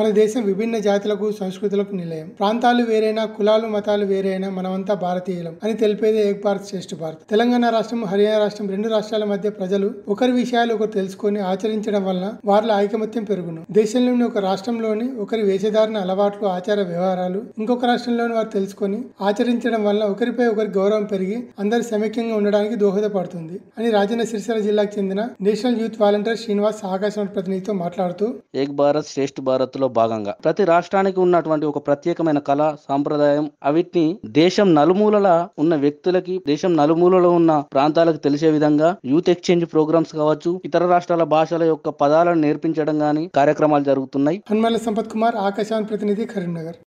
మన దేశం విభిన్న జాతులకు సంస్కృతులకు నిలయం ప్రాంతాలు వేరైనా కులాలు మతాలు వేరైనా మనమంతా భారతీయులం అని తెలిపేదే ఏక్ భారత్ శ్రేష్ఠ భారత్ తెలంగాణ రాష్ట్రం హర్యానా రాష్ట్రం రెండు రాష్ట్రాల మధ్య ప్రజలు ఒకరి విషయాలు ఒకరు తెలుసుకొని ఆచరించడం వలన వారిలో ఐకమత్యం పెరుగును దేశంలోని ఒక రాష్ట్రంలోని ఒకరి వేషధారణ అలవాట్లు ఆచార వ్యవహారాలు ఇంకొక రాష్ట్రంలోని వారు తెలుసుకొని ఆచరించడం వల్ల ఒకరిపై ఒకరి గౌరవం పెరిగి అందరు సమైక్యంగా ఉండడానికి దోహదపడుతుంది అని రాజన్న సిరిసిల్ల జిల్లాకు చెందిన national youth volunteer Srinivas Akashvani ప్రతినిధితో మాట్లాడుతూ ఏక్ భారత్ శ్రేష్ఠ భారత్ లో భాగంగా ప్రతి రాష్ట్రానికి ఉన్నటువంటి ఒక ప్రత్యేకమైన కళ సాంప్రదాయం అవిటిని దేశం నలుమూలల ఉన్న వ్యక్తులకి దేశం నలుమూలలో ఉన్న ప్రాంతాలకు తెలిసే విధంగా యూత్ ఎక్స్చేంజ్ ప్రోగ్రామ్స్ కావచ్చు ఇతర రాష్ట్రాల భాషల యొక్క పదాలను నేర్పించడం కానీ కార్యక్రమాలు జరుగుతున్నాయి సంపత్ కుమార్ ఆకాశవాణి ప్రతినిధి కరీంనగర్